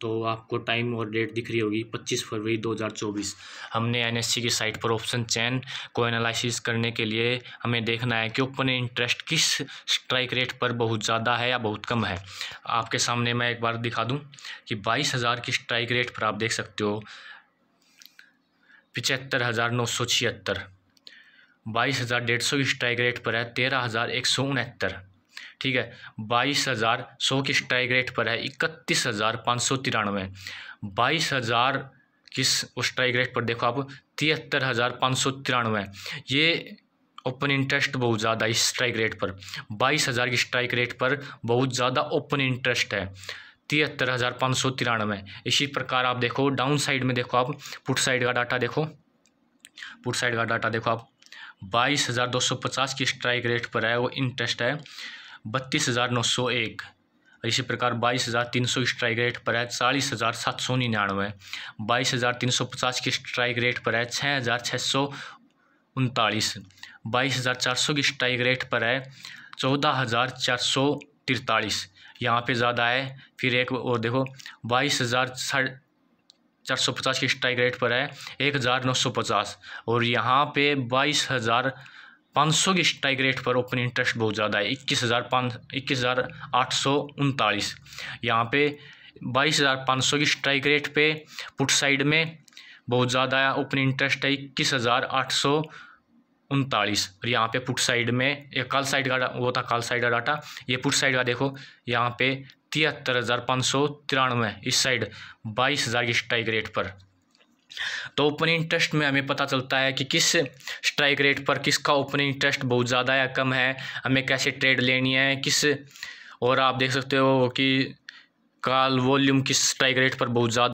तो आपको टाइम और डेट दिख रही होगी 25 फरवरी 2024 हमने एनएससी की साइट पर ऑप्शन चैन को एनालिसिस करने के लिए हमें देखना है कि ओपन इंटरेस्ट किस स्ट्राइक रेट पर बहुत ज़्यादा है या बहुत कम है आपके सामने मैं एक बार दिखा दूं कि बाईस हज़ार की स्ट्राइक रेट पर आप देख सकते हो पिचहत्तर हज़ार नौ सौ छिहत्तर बाईस हज़ार डेढ़ सौ की स्ट्राइक रेट पर है तेरह हज़ार एक सौ उनहत्तर ठीक है बाईस हज़ार सौ की स्ट्राइक रेट पर है इकतीस हज़ार पाँच सौ तिरानवे बाईस हज़ार किस स्ट्राइक रेट पर देखो आप तिहत्तर हज़ार पाँच सौ तिरानवे ये ओपन इंटरेस्ट बहुत ज़्यादा इस स्ट्राइक रेट पर बाईस हज़ार की स्ट्राइक रेट पर बहुत ज़्यादा ओपन इंटरेस्ट है तिहत्तर हज़ार पाँच सौ तिरानवे इसी प्रकार आप देखो डाउन साइड में देखो आप पुट साइड का डाटा देखो पुट साइड का डाटा देखो आप बाईस हज़ार दो सौ पचास की स्ट्राइक रेट पर है वो इंटरेस्ट है बत्तीस हज़ार नौ सौ एक इसी प्रकार बाईस हज़ार तीन सौ स्ट्राइक रेट पर है चालीस हज़ार सात सौ निन्यानवे बाईस हज़ार तीन सौ पचास की स्ट्राइक रेट पर है छः हज़ार छः सौ उनतालीस बाईस हज़ार चार सौ की स्ट्राइक रेट पर है चौदह हज़ार चार सौ तिरतालीस यहाँ पे ज़्यादा है फिर एक और देखो बाईस हज़ार चार सौ पचास की स्ट्राइक रेट पर है एक हज़ार नौ सौ पचास और यहाँ पे बाईस हज़ार पाँच सौ की स्ट्राइक रेट पर ओपन इंटरेस्ट बहुत ज़्यादा है इक्कीस हज़ार पाँच इक्कीस हज़ार आठ सौ उनतालीस यहाँ पे बाईस हज़ार पाँच सौ की स्ट्राइक रेट पे पुट साइड में बहुत ज़्यादा ओपन इंटरेस्ट है इक्कीस हज़ार आठ सौ उनतालीस और यहाँ पे पुट साइड में ये कल साइड का वो था कल साइड का डाटा ये पुट साइड का देखो यहाँ पे तिहत्तर हज़ार पाँच सौ तिरानवे इस साइड बाईस हज़ार की स्ट्राइक रेट पर तो ओपनिंग इंटरेस्ट में हमें पता चलता है कि किस स्ट्राइक रेट पर किसका ओपनिंग इंटरेस्ट बहुत ज़्यादा या कम है हमें कैसे ट्रेड लेनी है किस और आप देख सकते हो कि कॉल वॉल्यूम किस स्ट्राइक रेट पर बहुत ज़्यादा